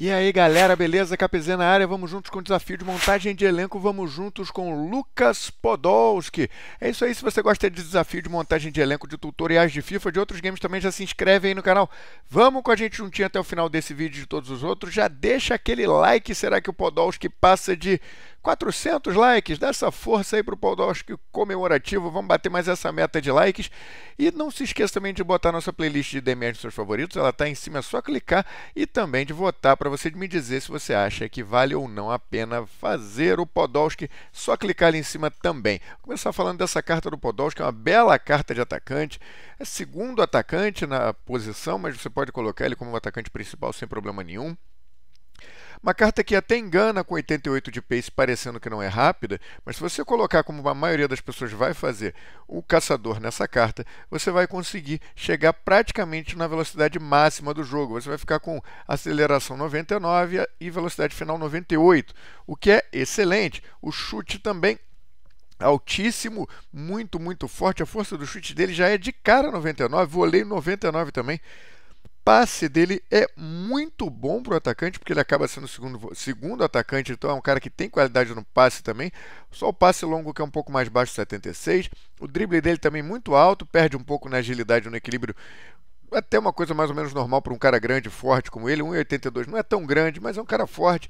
E aí galera, beleza? Capizé na área, vamos juntos com o desafio de montagem de elenco, vamos juntos com Lucas Podolski. É isso aí, se você gosta de desafio de montagem de elenco, de tutoriais de FIFA, de outros games também, já se inscreve aí no canal. Vamos com a gente juntinho até o final desse vídeo e de todos os outros, já deixa aquele like, será que o Podolski passa de 400 likes, dá essa força aí para o Podolski comemorativo, vamos bater mais essa meta de likes. E não se esqueça também de botar nossa playlist de DMs seus favoritos, ela está em cima, é só clicar e também de votar para você me dizer se você acha que vale ou não a pena fazer o Podolski, só clicar ali em cima também. Vou começar falando dessa carta do Podolski, é uma bela carta de atacante, é segundo atacante na posição, mas você pode colocar ele como um atacante principal sem problema nenhum. Uma carta que até engana com 88 de pace, parecendo que não é rápida, mas se você colocar como a maioria das pessoas vai fazer o caçador nessa carta, você vai conseguir chegar praticamente na velocidade máxima do jogo. Você vai ficar com aceleração 99 e velocidade final 98, o que é excelente. O chute também altíssimo, muito, muito forte. A força do chute dele já é de cara 99, voleio 99 também passe dele é muito bom para o atacante, porque ele acaba sendo o segundo, segundo atacante, então é um cara que tem qualidade no passe também. Só o passe longo que é um pouco mais baixo, 76. O drible dele também muito alto, perde um pouco na agilidade, no equilíbrio. Até uma coisa mais ou menos normal para um cara grande, forte como ele, 1,82 não é tão grande, mas é um cara forte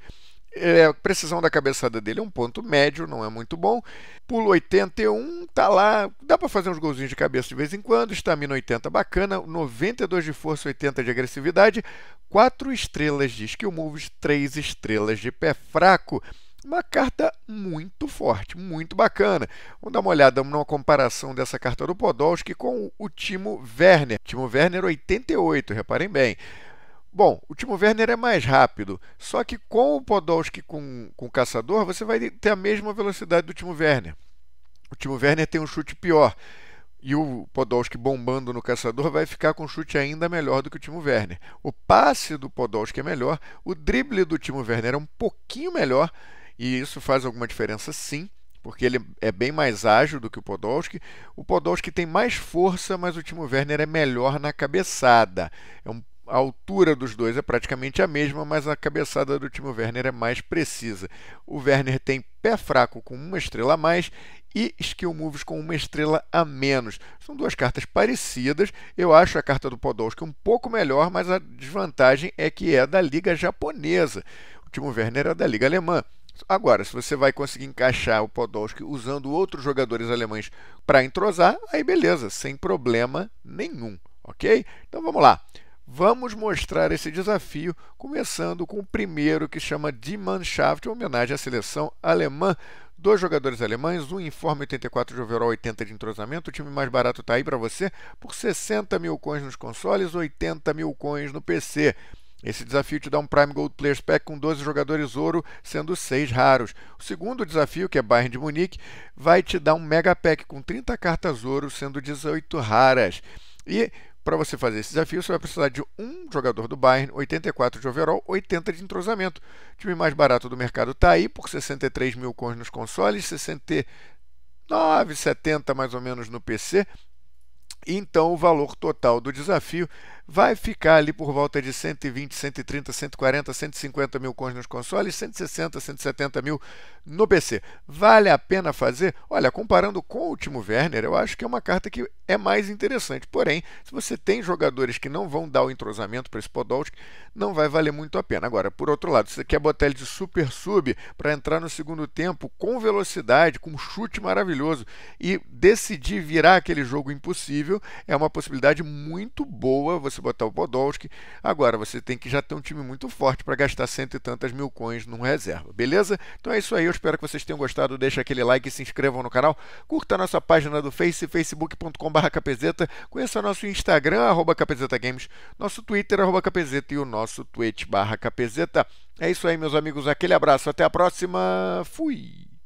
é, a precisão da cabeçada dele é um ponto médio, não é muito bom. Pulo 81, tá lá, dá para fazer uns golzinhos de cabeça de vez em quando. Estamina 80, bacana. 92 de força, 80 de agressividade. 4 estrelas de skill moves, 3 estrelas de pé fraco. Uma carta muito forte, muito bacana. Vamos dar uma olhada numa comparação dessa carta do Podolski com o Timo Werner. Timo Werner 88, reparem bem. Bom, o Timo Werner é mais rápido, só que com o Podolski com, com o Caçador, você vai ter a mesma velocidade do Timo Werner. O Timo Werner tem um chute pior e o Podolski bombando no Caçador vai ficar com um chute ainda melhor do que o Timo Werner. O passe do Podolski é melhor, o drible do Timo Werner é um pouquinho melhor e isso faz alguma diferença sim porque ele é bem mais ágil do que o Podolski. O Podolski tem mais força, mas o Timo Werner é melhor na cabeçada. É um a altura dos dois é praticamente a mesma, mas a cabeçada do Timo Werner é mais precisa. O Werner tem pé fraco com uma estrela a mais e skill moves com uma estrela a menos. São duas cartas parecidas. Eu acho a carta do Podolski um pouco melhor, mas a desvantagem é que é da liga japonesa. O Timo Werner é da liga alemã. Agora, se você vai conseguir encaixar o Podolski usando outros jogadores alemães para entrosar, aí beleza, sem problema nenhum, ok? Então vamos lá. Vamos mostrar esse desafio começando com o primeiro que chama Die Mannschaft, em homenagem à seleção alemã. Dois jogadores alemães, um informe 84 de overall, 80 de entrosamento. O time mais barato está aí para você por 60 mil coins nos consoles, 80 mil coins no PC. Esse desafio te dá um Prime Gold Players Pack com 12 jogadores ouro, sendo 6 raros. O segundo desafio, que é Bayern de Munique, vai te dar um Mega Pack com 30 cartas ouro, sendo 18 raras. E para você fazer esse desafio, você vai precisar de um jogador do Bayern, 84 de overall, 80 de entrosamento. O time mais barato do mercado está aí, por 63 mil cons nos consoles, 69, 70 mais ou menos no PC. Então, o valor total do desafio vai ficar ali por volta de 120, 130, 140, 150 mil coins nos consoles, 160, 170 mil no PC. Vale a pena fazer? Olha, comparando com o último Werner, eu acho que é uma carta que é mais interessante. Porém, se você tem jogadores que não vão dar o entrosamento para esse Podolski, não vai valer muito a pena. Agora, por outro lado, se você quer botar ele de super sub para entrar no segundo tempo com velocidade, com um chute maravilhoso e decidir virar aquele jogo impossível, é uma possibilidade muito boa. Você botar o Podolski. Agora você tem que já ter um time muito forte para gastar cento e tantas mil coins num reserva, beleza? Então é isso aí, eu espero que vocês tenham gostado. Deixa aquele like, se inscrevam no canal, curta a nossa página do Face, facebook.com.br capezeta, conheça nosso Instagram, arroba nosso Twitter, arroba capezeta e o nosso Twitch, barra capezeta. É isso aí, meus amigos, aquele abraço, até a próxima, fui!